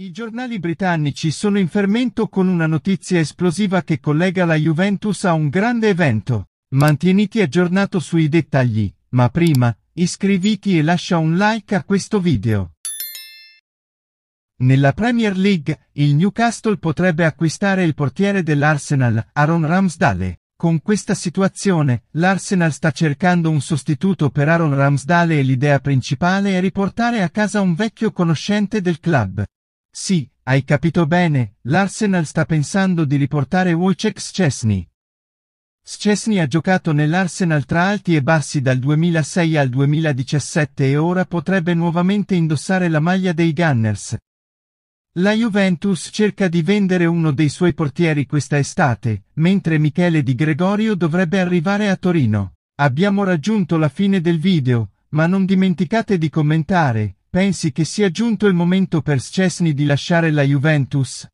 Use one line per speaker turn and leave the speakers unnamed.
I giornali britannici sono in fermento con una notizia esplosiva che collega la Juventus a un grande evento. Mantieniti aggiornato sui dettagli, ma prima, iscriviti e lascia un like a questo video. Nella Premier League, il Newcastle potrebbe acquistare il portiere dell'Arsenal, Aaron Ramsdale. Con questa situazione, l'Arsenal sta cercando un sostituto per Aaron Ramsdale e l'idea principale è riportare a casa un vecchio conoscente del club. Sì, hai capito bene, l'Arsenal sta pensando di riportare Wojciech Szczesny. Szczesny ha giocato nell'Arsenal tra alti e bassi dal 2006 al 2017 e ora potrebbe nuovamente indossare la maglia dei Gunners. La Juventus cerca di vendere uno dei suoi portieri questa estate, mentre Michele Di Gregorio dovrebbe arrivare a Torino. Abbiamo raggiunto la fine del video, ma non dimenticate di commentare, pensi che sia giunto il momento per Scesni di lasciare la Juventus?